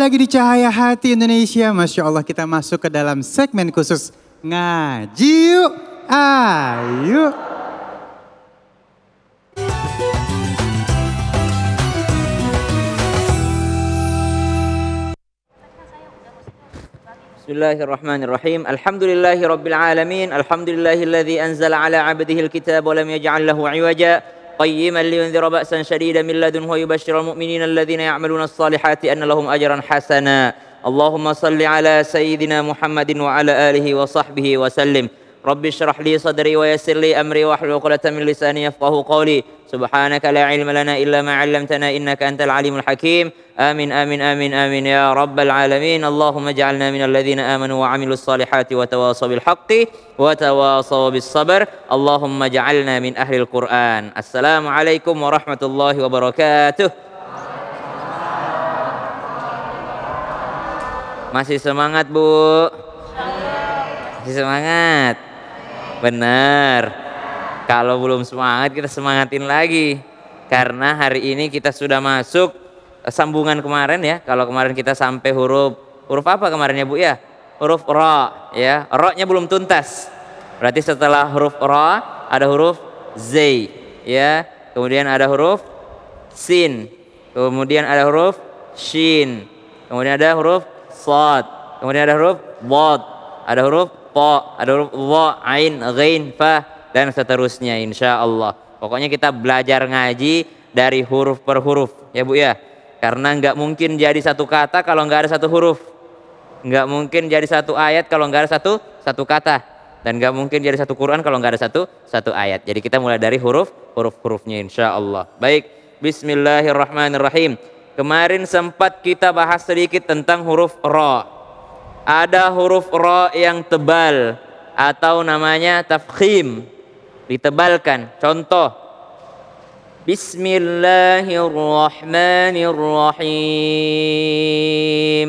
lagi di Cahaya Hati Indonesia. Masya Allah kita masuk ke dalam segmen khusus ngaji yuk. Ayo. Bismillahirrahmanirrahim. Alhamdulillahi rabbil alamin. Alhamdulillahilladzi anzala ala abdihi alkitab wa lam yaj'al lahu 'iwaja. قيما لينذر بأسا شديدا من لدنه ويبشر المؤمنين الذين يعملون الصالحات أن لهم أجرا حسنا اللهم صل على سيدنا محمد وعلى آله وصحبه وسلم رب اشرح لي صدري ويسر لي أمري واحلل عقدة من لساني يفقه قولي سبحانك لا علم لنا إلا ما علمتنا إنك أنت العليم الحكيم آمين آمين آمين آمين يا رب العالمين اللهم اجعلنا من الذين آمنوا وعملوا الصالحات وتواصوا بالحق وتواصوا بالصبر اللهم اجعلنا من أهل القرآن السلام عليكم ورحمة الله وبركاته Masih semangat Bu? Masih semangat? Benar. Kalau belum semangat kita semangatin lagi. Karena hari ini kita sudah masuk Eh, sambungan kemarin ya. Kalau kemarin kita sampai huruf huruf apa kemarin ya Bu ya? Huruf ro ya. ro nya belum tuntas. Berarti setelah huruf ro ada huruf z ya. Kemudian ada huruf sin. Kemudian ada huruf shin. Kemudian ada huruf sod. Kemudian ada huruf wad. Ada huruf po, ada huruf wa, ain, ghain, fa dan seterusnya insya Allah. Pokoknya kita belajar ngaji dari huruf per huruf ya Bu ya. Karena nggak mungkin jadi satu kata kalau nggak ada satu huruf. Nggak mungkin jadi satu ayat kalau nggak ada satu satu kata. Dan nggak mungkin jadi satu Quran kalau nggak ada satu satu ayat. Jadi kita mulai dari huruf huruf hurufnya insya Allah. Baik. Bismillahirrahmanirrahim. Kemarin sempat kita bahas sedikit tentang huruf ro. Ada huruf ro yang tebal atau namanya tafkhim, ditebalkan. Contoh Bismillahirrahmanirrahim,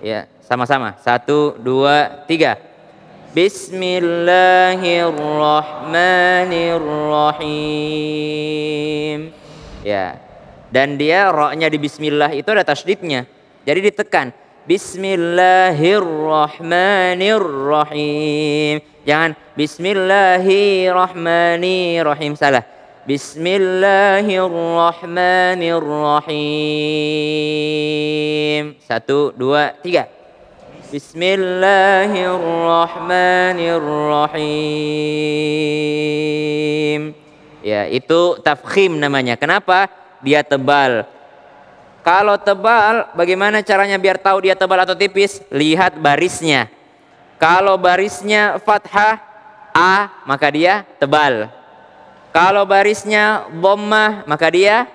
ya sama-sama satu dua tiga Bismillahirrahmanirrahim ya dan dia roknya di Bismillah itu ada tasdidnya jadi ditekan Bismillahirrahmanirrahim jangan Bismillahirrahmanirrahim salah بسم satu dua tiga بسم ya itu tafkhim namanya kenapa dia tebal kalau tebal bagaimana caranya biar tahu dia tebal atau tipis lihat barisnya kalau barisnya fathah a maka dia tebal kalau barisnya bommah maka dia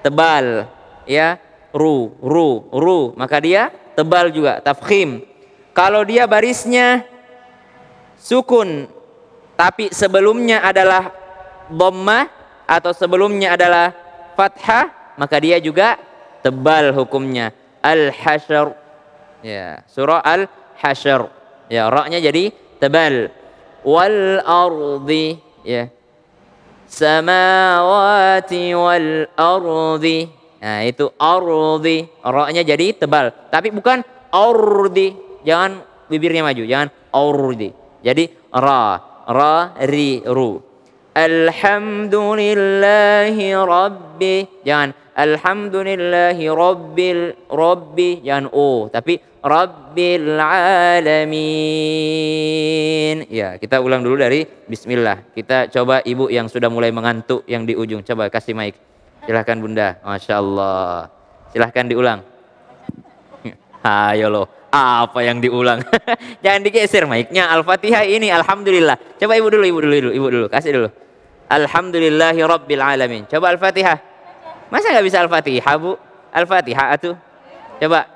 tebal ya. Ru, ru, ru maka dia tebal juga tafkhim. Kalau dia barisnya sukun tapi sebelumnya adalah bommah atau sebelumnya adalah fathah maka dia juga tebal hukumnya al-hasyr ya surah al-hasyr ya ra jadi tebal wal ardi ya samawati wal ardi. Nah, itu ardi. nya jadi tebal. Tapi bukan ardi. Jangan bibirnya maju. Jangan ardi. Jadi ra, ra, ri, ru. Alhamdulillahi Rabbi. Jangan Alhamdulillahi Rabbil Rabbi. Jangan oh, tapi Rabbil Alamin. Ya, kita ulang dulu dari Bismillah. Kita coba ibu yang sudah mulai mengantuk yang di ujung. Coba kasih mic. Silahkan bunda. Masya Allah. Silahkan diulang. Ayo loh, apa yang diulang? Jangan digeser mic-nya. Al-Fatihah ini alhamdulillah. Coba ibu dulu, ibu dulu, ibu dulu, ibu dulu. Kasih dulu. Alhamdulillahi Rabbil Alamin. Coba Al-Fatihah. Masa nggak bisa Al-Fatihah, Bu? Al-Fatihah atuh. Coba.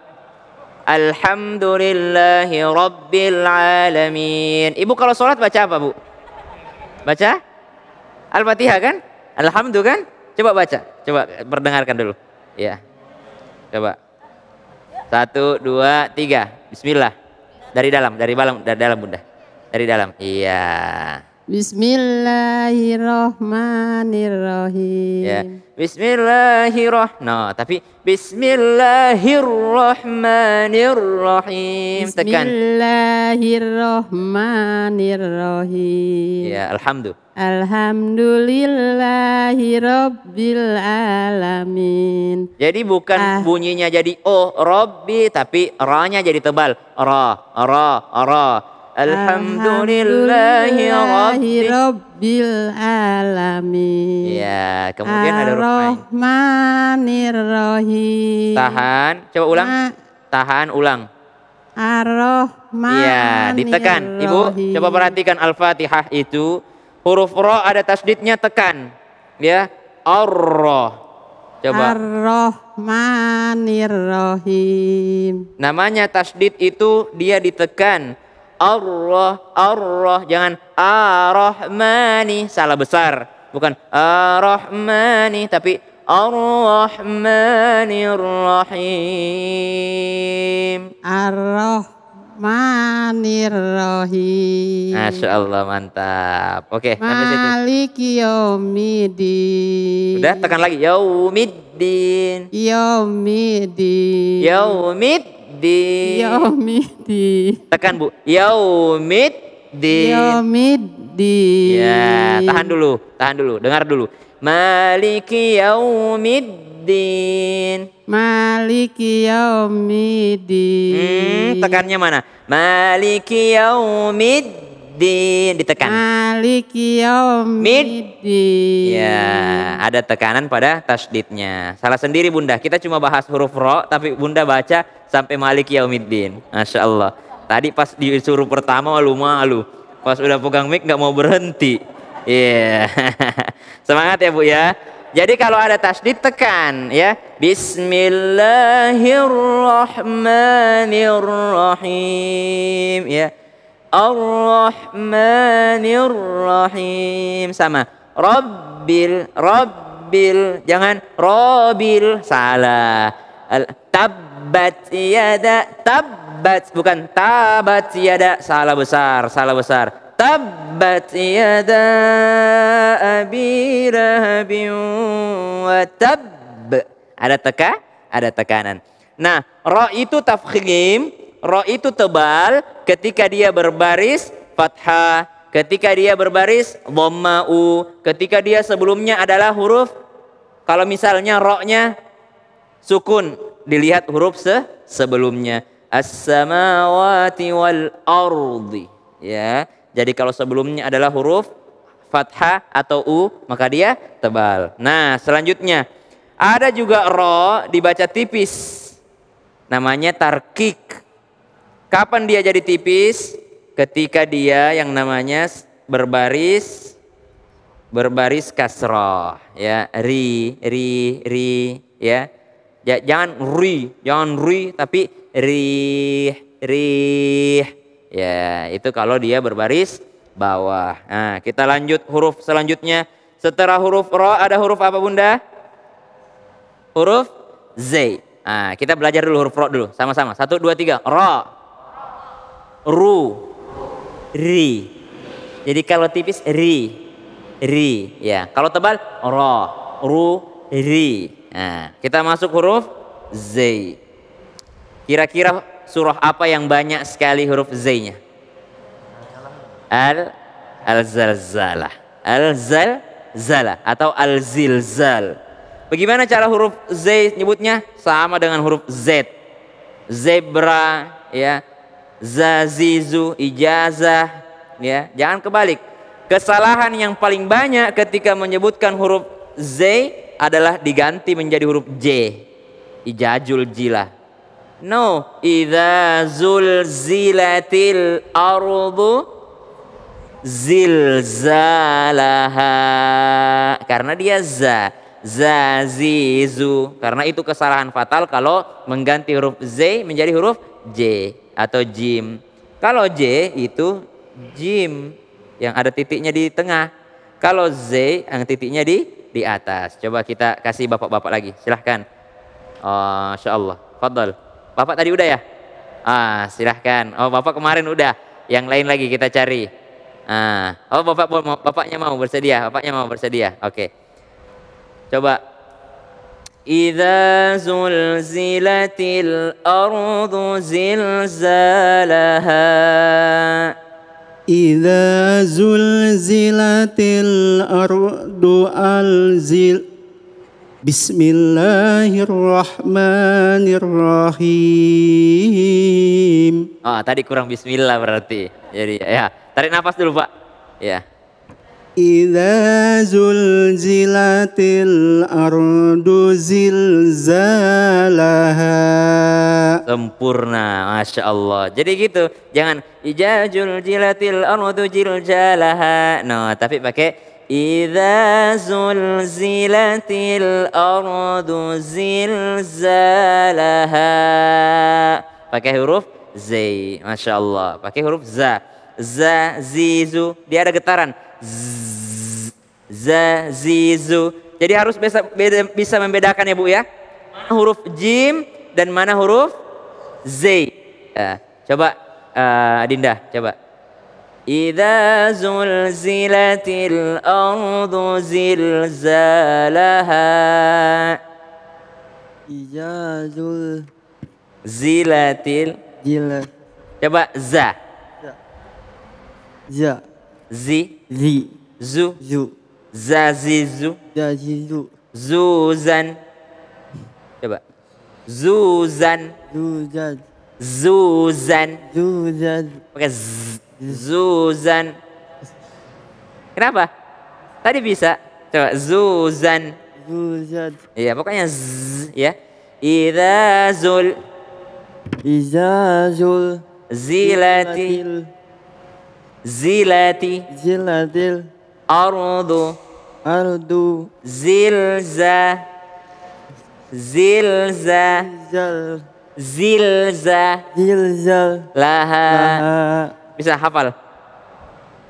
Alhamdulillahi Rabbil Alamin. Ibu kalau sholat baca apa, Bu? Baca? Al-Fatihah kan? Alhamdulillah kan? Coba baca. Coba perdengarkan dulu. Ya. Coba. Satu, dua, tiga. Bismillah. Dari dalam, dari dalam, dari dalam bunda. Dari dalam. Iya. Bismillahirrahmanirrahim. Ya. Bismillahirrahmanirrahim. Nah, tapi Bismillahirrahmanirrahim. Tekan. Bismillahirrahmanirrahim. Ya, alhamdulillah. Alhamdulillahirabbil alamin. Jadi bukan ah. bunyinya jadi oh Robbi tapi ra-nya jadi tebal. Ra, ra, ra. Alhamdulillahi Rabbil Alamin. Ya, kemudian ada ar Tahan, coba ulang. Tahan, ulang. ar Ya, ditekan. Ibu, coba perhatikan Al-Fatihah itu huruf ro ada tasdidnya tekan. Ya, ar-Rah. Coba. Ar-Rahmanirrahim. Namanya tasdid itu dia ditekan Allah Allah jangan Ar-Rahmani salah besar bukan Ar-Rahmani tapi Ar-Rahmanir Rahim Ar-Rahmanir Rahim Masya Allah mantap Oke okay, Malik Yaumidin Udah tekan lagi Yomidin. Yomidin. Yaumidin di Midi. tekan Bu yaumid di yaumid Midi. ya tahan dulu tahan dulu dengar dulu maliki yaumid din maliki Yau hmm, tekannya mana maliki yaumid Middin ditekan. Maliki yaumiddin. Ya, ada tekanan pada tasdidnya. Salah sendiri Bunda. Kita cuma bahas huruf ro tapi Bunda baca sampai Maliki yaumiddin. Masya Allah. Tadi pas di disuruh pertama malu-malu. Pas udah pegang mic nggak mau berhenti. Iya. Yeah. Semangat ya Bu ya. Jadi kalau ada tasdid tekan ya. Bismillahirrahmanirrahim ya. Ar-Rahmanir Rahim. Sama. Rabbil, Rabbil. Jangan Rabbil. Salah. Al tabbat yada tabbat bukan tabat yada salah besar salah besar tabbat yada abi lahabin wa tab ada teka ada tekanan nah ra itu tafkhim Ro itu tebal ketika dia berbaris fathah, ketika dia berbaris dhamma'u, ketika dia sebelumnya adalah huruf kalau misalnya ro-nya sukun, dilihat huruf se sebelumnya. As-samawati wal ardi. Ya. Jadi kalau sebelumnya adalah huruf fathah atau u, maka dia tebal. Nah, selanjutnya ada juga ro dibaca tipis. Namanya tarkik Kapan dia jadi tipis? Ketika dia yang namanya berbaris berbaris kasroh ya ri ri ri ya jangan ri jangan ri tapi ri ri ya itu kalau dia berbaris bawah nah kita lanjut huruf selanjutnya setelah huruf ro ada huruf apa bunda huruf z nah kita belajar dulu huruf ro dulu sama-sama satu dua tiga ro ru ri jadi kalau tipis ri ri ya kalau tebal ro ru ri nah, kita masuk huruf z kira-kira surah apa yang banyak sekali huruf z nya al al zalzalah al zal zala atau al zilzal Bagaimana cara huruf Z nyebutnya? Sama dengan huruf Z. Zebra, ya zazizu, ijazah, ya. Jangan kebalik. Kesalahan yang paling banyak ketika menyebutkan huruf Z adalah diganti menjadi huruf J. Ijajul jila. No, idza zulzilatil ardu zilzalaha. Karena dia za zazizu karena itu kesalahan fatal kalau mengganti huruf z menjadi huruf j atau jim. Kalau J itu jim yang ada titiknya di tengah. Kalau Z yang titiknya di di atas. Coba kita kasih bapak-bapak lagi. Silahkan. Oh, Insya Allah. Fadol. Bapak tadi udah ya? Ah, silahkan. Oh, bapak kemarin udah. Yang lain lagi kita cari. Ah, oh bapak bapaknya mau bersedia. Bapaknya mau bersedia. Oke. Okay. Coba إذا زلزلت الأرض زلزالها إذا زلزلت الأرض الزل بسم الله الرحمن الرحيم. Ah, tadi kurang bismillah berarti. Jadi ya, tarik nafas dulu, Pak. Ya. إذا زلزلت الأرض زلزالها sempurna Masya Allah jadi gitu jangan Iza zulzilatil ardu zilzalaha no tapi pakai Iza zulzilatil ardu zilzalaha pakai huruf Z Masya Allah pakai huruf z za zizu dia ada getaran Z, za zizu jadi harus bisa, beda, bisa membedakan ya bu ya mana huruf jim dan mana huruf z uh, coba uh, eh, Dinda coba إذا زلزلت الأرض زلزالها zilatil. زلزلت Coba za za zi zi zu zu zazizu zazizu zuzan coba zuzan zuzan zuzan zuzan pakai z zuzan kenapa tadi bisa coba zuzan zuzan iya pokoknya z ya idza zul idza zul zilatil zilati zilatil ardu ardu zilza zilza zil zilza zilza laha, laha. bisa hafal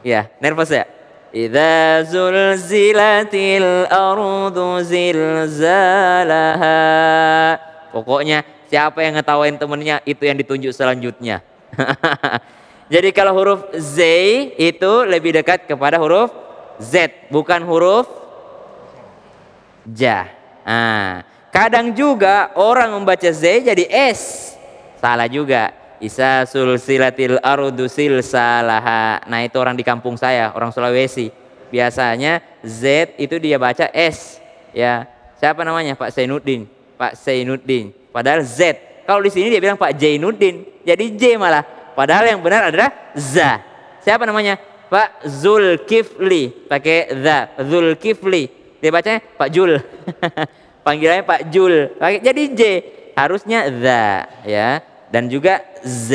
ya nervous ya إذا زلزلت الأرض زلزالها Pokoknya siapa yang ngetawain temennya itu yang ditunjuk selanjutnya. Jadi kalau huruf Z itu lebih dekat kepada huruf Z, bukan huruf J. Nah, kadang juga orang membaca Z jadi S. Salah juga. Isa sul sulsilatil arudusil salaha. Nah itu orang di kampung saya, orang Sulawesi. Biasanya Z itu dia baca S. Ya, siapa namanya Pak Zainuddin? Pak Zainuddin. padahal Z kalau di sini dia bilang Pak Zainuddin. jadi J malah Padahal yang benar adalah za. Siapa namanya? Pak Zulkifli. Pakai za. Zulkifli. Dia bacanya Pak Jul. Panggilannya Pak Jul. jadi J. Harusnya za ya. Dan juga Z.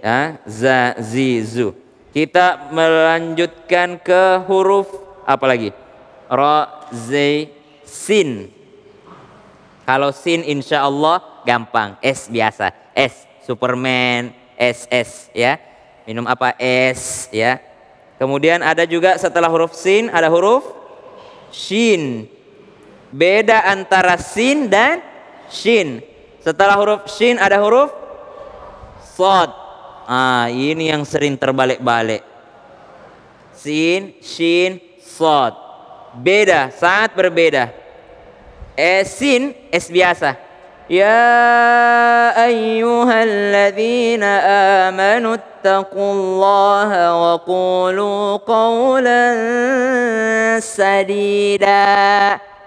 Ya. Za, zi, zu. Kita melanjutkan ke huruf apa lagi? Ro, Z, sin. Kalau sin insya Allah gampang. S biasa. S Superman, S S ya. Minum apa? es ya. Kemudian ada juga setelah huruf sin ada huruf shin. Beda antara sin dan shin. Setelah huruf shin ada huruf sod. Ah, ini yang sering terbalik-balik. Sin, shin, sod. Beda, sangat berbeda. Es eh, sin, es biasa يا أيها الذين آمنوا اتقوا الله وقولوا قولا سديدا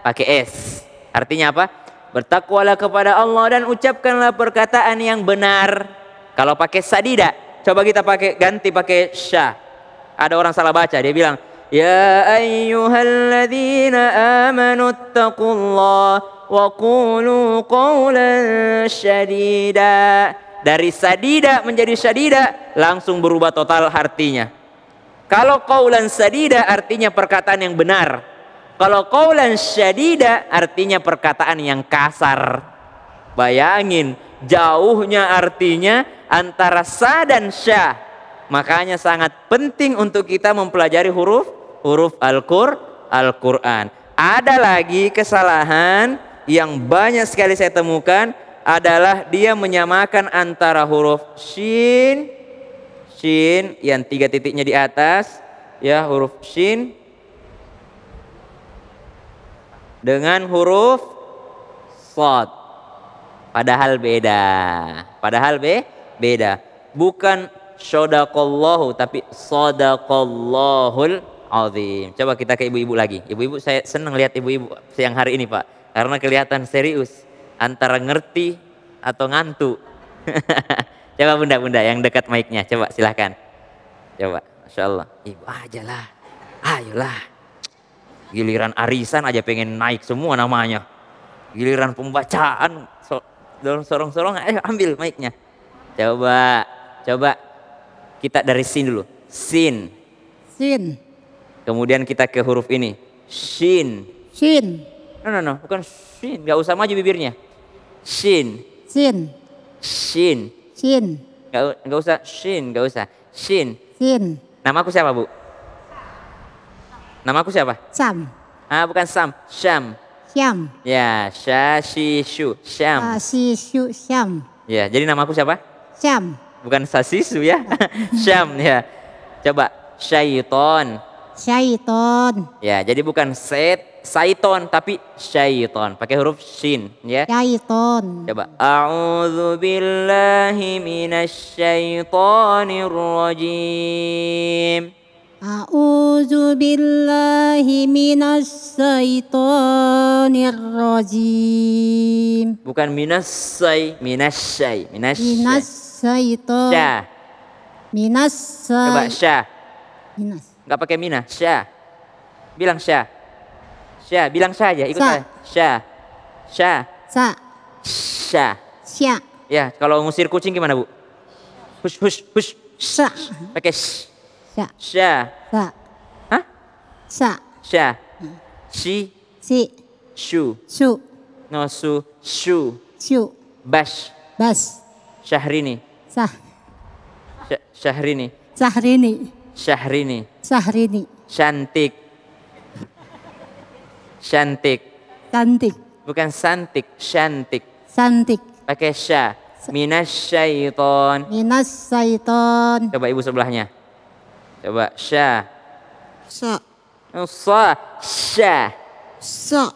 pakai S artinya apa bertakwalah kepada Allah dan ucapkanlah perkataan yang benar kalau pakai sadida coba kita pakai ganti pakai syah ada orang salah baca dia bilang ya ayyuhalladzina amanu taqullaha وقولوا قولا dari sadida menjadi sadida langsung berubah total artinya kalau kaulan sadida artinya perkataan yang benar kalau kaulan syadida artinya perkataan yang kasar bayangin jauhnya artinya antara sa dan sya makanya sangat penting untuk kita mempelajari huruf huruf Al-Quran ada lagi kesalahan yang banyak sekali saya temukan adalah dia menyamakan antara huruf shin shin yang tiga titiknya di atas ya huruf shin dengan huruf sod padahal beda padahal be beda bukan shodaqallahu tapi shodaqallahul azim coba kita ke ibu-ibu lagi ibu-ibu saya senang lihat ibu-ibu siang hari ini pak karena kelihatan serius antara ngerti atau ngantuk. coba bunda-bunda yang dekat mic-nya, coba silahkan. Coba, Masya Allah. Ibu lah, ayolah. Giliran arisan aja pengen naik semua namanya. Giliran pembacaan, dorong sorong-sorong, ayo ambil mic-nya. Coba, coba kita dari sin dulu. Sin. Sin. Kemudian kita ke huruf ini. Shin. Shin. No, no, no, bukan Shin, Gak usah maju bibirnya. Shin. Shin. Shin. Shin. Gak, gak usah Shin gak usah. Shin. Shin. Nama aku siapa, Bu? Nama aku siapa? Sam. Ah, bukan Sam, Sham. Sham. Ya, Shu, Sha Shi Shu Sham. Ya, jadi nama aku siapa? Sham. Bukan Sasisu ya. Sham ya. Coba syaiton. Syaiton. Ya, jadi bukan set saiton tapi syaiton pakai huruf shin ya. Syaiton. Coba. A'udzu billahi minasy syaithanir rajim. A'udzu billahi minasy syaithanir rajim. Bukan minasy, minasy, minasy. Minasy syaiton. Syah. Minasy. Coba syah. Minas. Gak pakai mina. Sya. Bilang sya. Sya. Bilang saja. Ikut saya. Sya. Sya. Sya. Sya. Ya, kalau ngusir kucing gimana, Bu? Hush, hush, hush. Sya. Pakai sh. Sya. Sya. Sa. Hah? Sya. Sya. Si. Si. Shu. Shu. No, su. Shu. Shu. bas, bas Syahrini. Sah. Syahrini. Syahrini. Syahrini. Syahrini. Syantik. Syantik. Cantik. Bukan santik, cantik. Cantik. Pakai sya. Minas syaiton. Minas syaiton. Coba ibu sebelahnya. Coba sya. Sya. Oh, sa. Sya. Sa.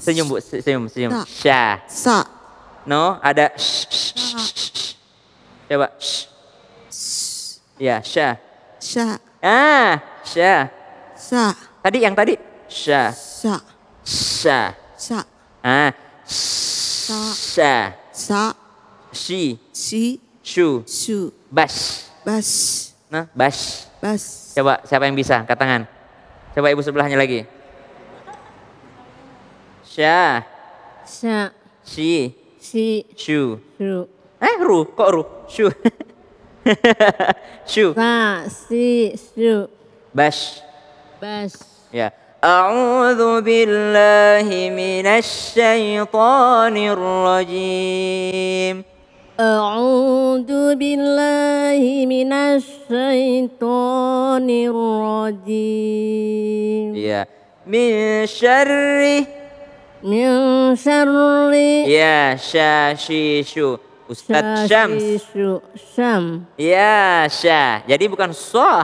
Senyum bu, senyum, senyum. Sya. Sa. No, ada sh. Coba sh. Ya, sya. Sya. Ah, sya. Sa. Tadi yang tadi? Sya. Sa. Sya. Sa. Ah. Sa. Sya. Sa. Si. Si. Shu. Shu. Bas. Bas. Nah, bas. Bas. Coba siapa yang bisa? Angkat tangan. Coba ibu sebelahnya lagi. Sya. Sya. Si. Si. Shu. Ru. Eh, ru. Kok ru? Shu. شو صا سي شو بش باش يا أعوذ بالله من الشيطان الرجيم أعوذ بالله من الشيطان الرجيم يا من شر من شر يا شاشيشو Ustadz Syams. Syam. Ya, Syah. Jadi bukan Soh,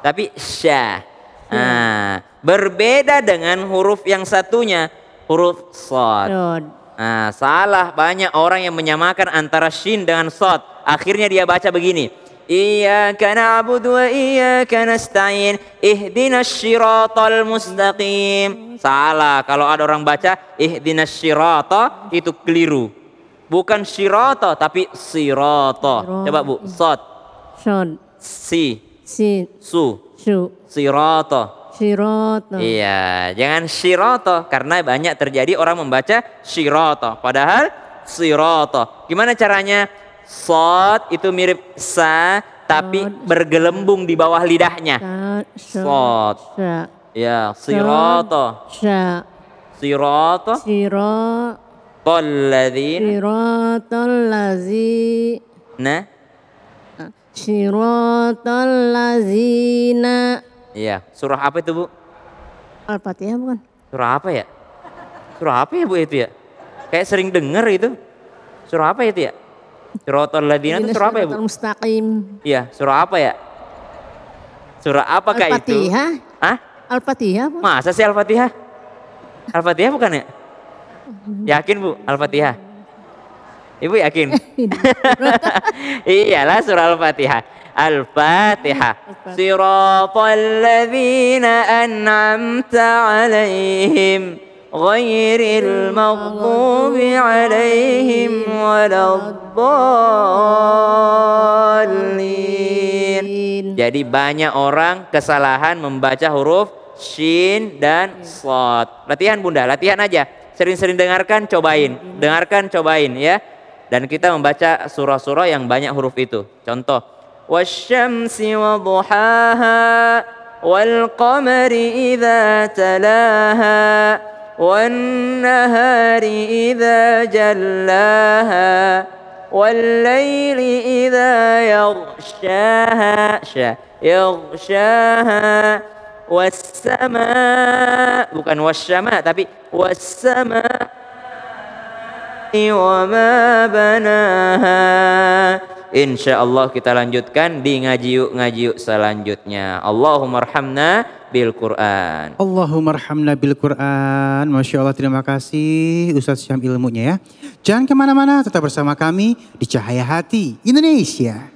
tapi Syah. Hmm. Nah, berbeda dengan huruf yang satunya, huruf Sod. Sod. Nah, salah banyak orang yang menyamakan antara Shin dengan Sod. Akhirnya dia baca begini. Iyyaka na'budu wa iyyaka nasta'in ihdinas syiratal mustaqim. Salah kalau ada orang baca ihdinas syirata itu keliru. Bukan sirata tapi sirata. Coba Bu, Sot. Sod. Si. Si. Su. Su. Sirata. Sirata. Iya, jangan sirata karena banyak terjadi orang membaca sirata padahal sirata. Gimana caranya? Sot itu mirip sa tapi bergelembung di bawah lidahnya. Sot. Ya, sirata. Sirata. Sirata. Siratal Siratal ladzi Na ah, Siratal lazina Iya, surah apa itu Bu? Al-Fatihah bukan? Surah apa ya? Surah apa ya Bu itu ya? Kayak sering dengar itu. Surah apa itu ya? Siratal ladina itu surah apa ya Bu? Mustaqim. Iya, surah apa ya? Surah apa kayak itu? Al-Fatihah. Hah? Al-Fatihah. Masa sih Al-Fatihah? Al-Fatihah bukan ya? Yakin Bu? Al-Fatihah. Ibu yakin? Iyalah surah Al-Fatihah. Al-Fatihah. Siratal ladzina an'amta 'alaihim ghairil maghdubi 'alaihim waladdallin. Jadi banyak orang kesalahan membaca huruf shin dan sot Latihan Bunda, latihan aja Sering-sering dengarkan, cobain. Dengarkan, cobain ya. Dan kita membaca surah-surah yang banyak huruf itu. Contoh, wasyamsi wa duhaha wal qamari idza talaha wan nahari idza jallaha والليل إذا يغشاها يغشاها wassama bukan wassama tapi wassama wa ma banaha insyaallah kita lanjutkan di ngaji yuk ngaji yuk selanjutnya. Allahummarhamna bil Quran. Allahummarhamna bil Quran. Masya Allah terima kasih Ustaz Syam ilmunya ya. Jangan kemana-mana tetap bersama kami di Cahaya Hati Indonesia.